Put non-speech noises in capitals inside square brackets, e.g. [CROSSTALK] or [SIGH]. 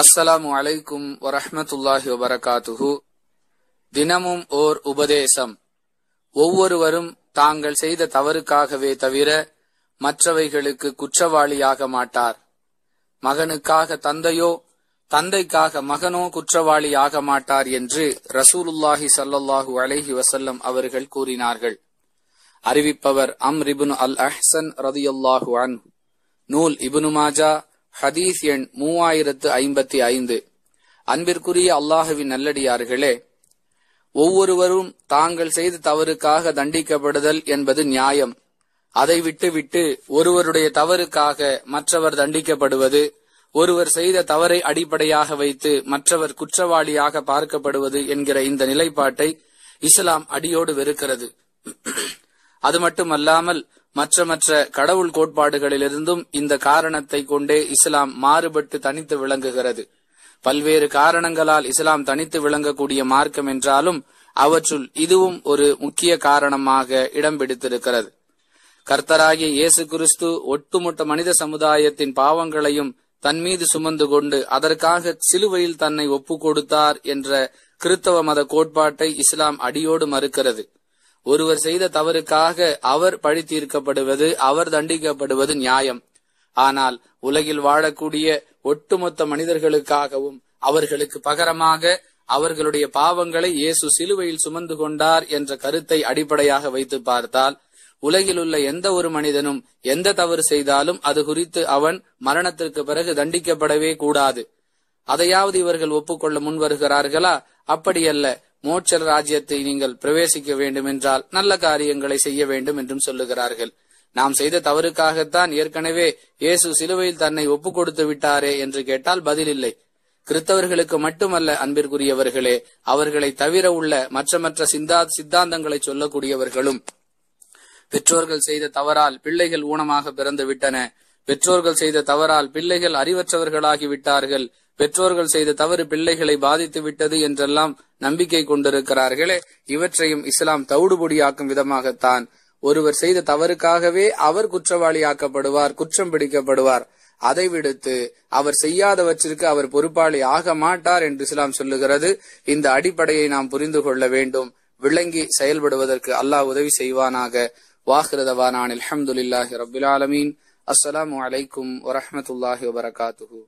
அஸ்ஸலாமு அலைக்கும் வரஹமத்துல்லாஹி வபரகாத்துஹு தினமும் ஓர் உபதேசம் ஒவ்வொருவரும் தாங்கள் செய்த தவறுக்காகவே தவிர மற்றவைகளுக்கு குற்றவாளியாக மாட்டார் மகனுக்காக தந்தையோ தந்தைக்காக மகனோ குற்றவாளி ஆக மாட்டார் என்று ரசூலுல்லாஹி சல்லாஹு அலைஹி வசல்லம் அவர்கள் கூறினார்கள் அறிவிப்பவர் அம் ரிபுன் அல் அஹ்சன் ரதியுல்லாஹு அன் நூல் இபுனு மாஜா ஹதீஸ் எண் மூவாயிரத்து ஐம்பத்தி ஐந்து அன்பிற்குரிய அல்லாஹுவின் நல்லடியார்களே ஒவ்வொருவரும் தாங்கள் செய்த தவறுக்காக தண்டிக்கப்படுதல் என்பது நியாயம் அதை விட்டுவிட்டு ஒருவருடைய தவறுக்காக மற்றவர் தண்டிக்கப்படுவது ஒருவர் செய்த தவறை அடிப்படையாக வைத்து மற்றவர் குற்றவாளியாக பார்க்கப்படுவது என்கிற இந்த நிலைப்பாட்டை இஸ்லாம் அடியோடு வெறுக்கிறது [CLEARS THROAT] அது மட்டுமல்லாமல் மற்ற மற்ற கடவுள் கோட்பாடுகளிலிருந்தும் இந்த காரணத்தை கொண்டே இஸ்லாம் மாறுபட்டு தனித்து விளங்குகிறது பல்வேறு காரணங்களால் இஸ்லாம் தனித்து விளங்கக்கூடிய மார்க்கம் என்றாலும் அவற்றுள் இதுவும் ஒரு முக்கிய காரணமாக இடம் பிடித்திருக்கிறது கர்த்தராகிய இயேசு கிறிஸ்து ஒட்டுமொத்த மனித சமுதாயத்தின் பாவங்களையும் தன் சுமந்து கொண்டு அதற்காக சிலுவையில் தன்னை ஒப்பு கொடுத்தார் என்ற கிறித்தவ மத கோட்பாட்டை இஸ்லாம் அடியோடு மறுக்கிறது ஒருவர் செய்த தவறுக்காக அவர் பழி தீர்க்கப்படுவது அவர் தண்டிக்கப்படுவது நியாயம் ஆனால் உலகில் வாழக்கூடிய ஒட்டுமொத்த மனிதர்களுக்காகவும் அவர்களுக்கு பகரமாக அவர்களுடைய பாவங்களை இயேசு சிலுவையில் சுமந்து கொண்டார் என்ற கருத்தை அடிப்படையாக வைத்து பார்த்தால் உலகில் உள்ள எந்த ஒரு மனிதனும் எந்த தவறு செய்தாலும் அது குறித்து அவன் மரணத்திற்கு பிறகு தண்டிக்கப்படவே கூடாது அதையாவது இவர்கள் ஒப்புக்கொள்ள முன் வருகிறார்களா அப்படியல்ல மோட்சர் ராஜ்யத்தை நீங்கள் பிரவேசிக்க வேண்டும் என்றால் நல்ல காரியங்களை செய்ய வேண்டும் என்றும் சொல்லுகிறார்கள் நாம் செய்த தவறுக்காகத்தான் ஏற்கனவே இயேசு சிலுவையில் தன்னை ஒப்புக் கொடுத்து விட்டாரே என்று கேட்டால் பதில் இல்லை கிறித்தவர்களுக்கு மட்டுமல்ல அன்பிற்குரியவர்களே அவர்களை தவிர உள்ள மற்ற மற்ற சிந்தா சித்தாந்தங்களை சொல்லக்கூடியவர்களும் பெற்றோர்கள் செய்த தவறால் பிள்ளைகள் ஊனமாக பிறந்து விட்டன பெற்றோர்கள் செய்த தவறால் பிள்ளைகள் அறிவற்றவர்களாகி விட்டார்கள் பெற்றோர்கள் செய்த தவறு பிள்ளைகளை பாதித்து விட்டது என்றெல்லாம் நம்பிக்கை கொண்டிருக்கிறார்களே இவற்றையும் இஸ்லாம் தவிடுபொடியாக்கும் விதமாகத்தான் ஒருவர் செய்த தவறுக்காகவே அவர் குற்றவாளி ஆக்கப்படுவார் குற்றம் பிடிக்கப்படுவார் அதை விடுத்து அவர் செய்யாதவற்றிற்கு அவர் பொறுப்பாளி ஆக மாட்டார் என்று இஸ்லாம் சொல்லுகிறது இந்த அடிப்படையை நாம் புரிந்து கொள்ள வேண்டும் விளங்கி செயல்படுவதற்கு அல்லாஹ் உதவி செய்வானாக வாஹிருதவானான் அலமதுல்லாஹி ரபுல் ஆலமீன் அஸ்லாம் வலைக்கும் வரமத்துல்லாஹி வபரகாத்துஹூ